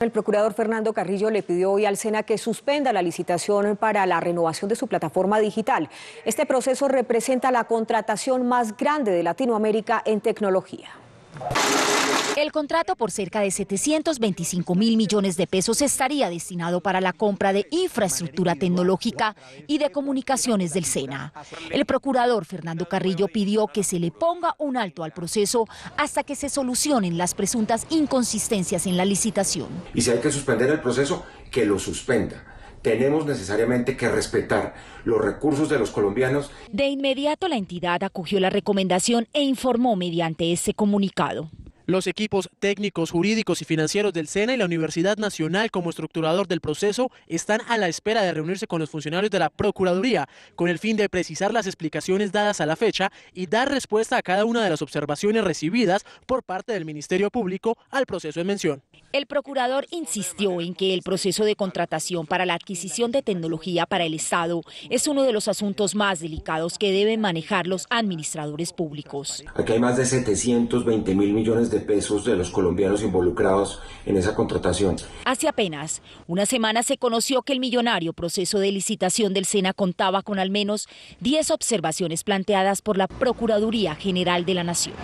El procurador Fernando Carrillo le pidió hoy al SENA que suspenda la licitación para la renovación de su plataforma digital. Este proceso representa la contratación más grande de Latinoamérica en tecnología. El contrato por cerca de 725 mil millones de pesos estaría destinado para la compra de infraestructura tecnológica y de comunicaciones del SENA. El procurador Fernando Carrillo pidió que se le ponga un alto al proceso hasta que se solucionen las presuntas inconsistencias en la licitación. Y si hay que suspender el proceso, que lo suspenda tenemos necesariamente que respetar los recursos de los colombianos. De inmediato la entidad acogió la recomendación e informó mediante ese comunicado. Los equipos técnicos, jurídicos y financieros del SENA y la Universidad Nacional como estructurador del proceso están a la espera de reunirse con los funcionarios de la Procuraduría con el fin de precisar las explicaciones dadas a la fecha y dar respuesta a cada una de las observaciones recibidas por parte del Ministerio Público al proceso en mención. El procurador insistió en que el proceso de contratación para la adquisición de tecnología para el Estado es uno de los asuntos más delicados que deben manejar los administradores públicos. Aquí hay más de 720 mil millones de pesos de los colombianos involucrados en esa contratación. Hace apenas una semana se conoció que el millonario proceso de licitación del SENA contaba con al menos 10 observaciones planteadas por la Procuraduría General de la Nación.